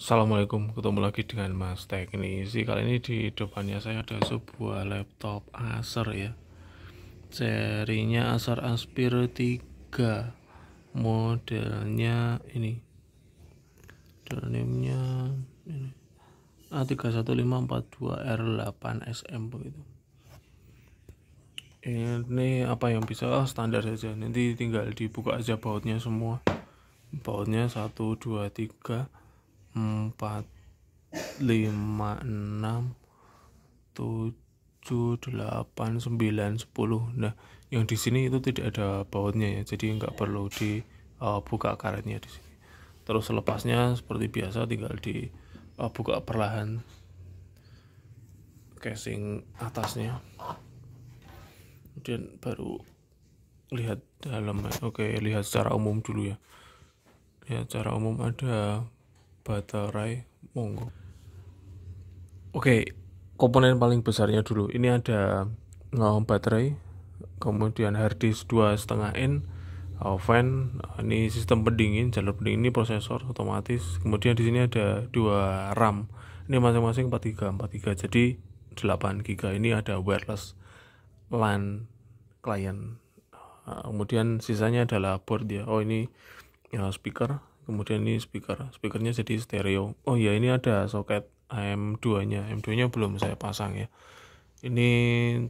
Assalamualaikum, ketemu lagi dengan Mas Teknisi Kali ini di depannya saya ada sebuah laptop Acer ya Serinya Acer Aspire 3 Modelnya ini Modelnya ini A31542R8SM begitu ini apa yang bisa oh, standar saja nanti tinggal dibuka aja bautnya semua bautnya 1 2 3 empat lima enam tujuh delapan sembilan sepuluh nah yang di sini itu tidak ada bautnya ya jadi nggak perlu dibuka eh, uh, karetnya di sini terus selepasnya seperti biasa tinggal dibuka eh, uh, perlahan casing atasnya kemudian baru lihat dalamnya oke lihat secara umum dulu ya lihat secara umum ada baterai Monggo. Oke, komponen paling besarnya dulu. Ini ada ngom baterai, kemudian harddisk dua n in fan, ini sistem pendingin, jalur pendingin ini prosesor otomatis. Kemudian di sini ada dua RAM. Ini masing-masing 43, 43. Jadi 8 giga Ini ada wireless LAN client. kemudian sisanya adalah board ya. Oh, ini ya, speaker kemudian ini speaker speakernya jadi stereo oh ya ini ada soket AM2 nya m 2 nya belum saya pasang ya ini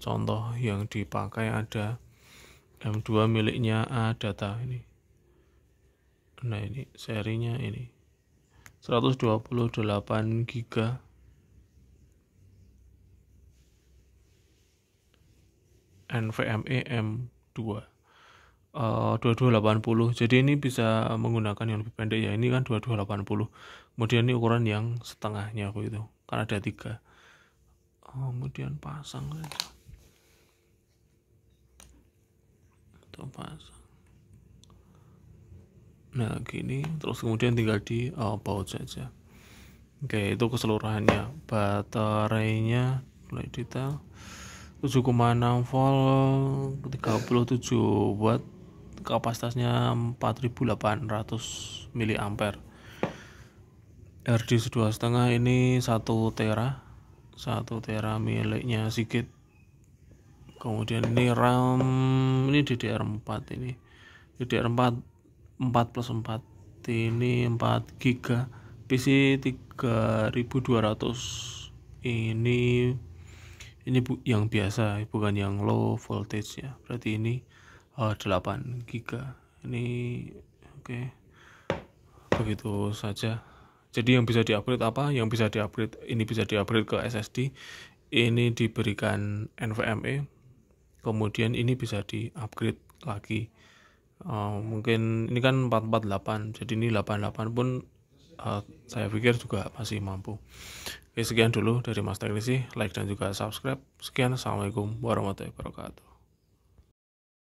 contoh yang dipakai ada M2 miliknya A data ini nah ini serinya ini 128 giga NVMe M2 2280 eh, jadi ini bisa menggunakan yang lebih pendek ya ini kan 2280 kemudian ini ukuran yang setengahnya itu karena ada tiga oh, kemudian pasang saja atau pasang nah gini terus kemudian tinggal di oh, baut saja oke itu keseluruhannya baterainya mulai detail 7,6 volt 37 watt kapasitasnya 4800 mA RDS setengah ini 1 tera 1 tera miliknya Sigit kemudian ini RAM ini DDR4 ini DDR4 4 plus 4 ini 4 giga PC 3200 ini ini bu yang biasa bukan yang low voltage ya berarti ini uh, 8 giga ini oke okay. begitu saja jadi yang bisa diupgrade apa yang bisa diupgrade ini bisa diupgrade ke SSD ini diberikan NVMe kemudian ini bisa diupgrade lagi uh, mungkin ini kan 448 jadi ini 88 pun uh, saya pikir juga masih mampu Oke, sekian dulu dari Mas Teknisi like dan juga subscribe sekian assalamualaikum warahmatullahi wabarakatuh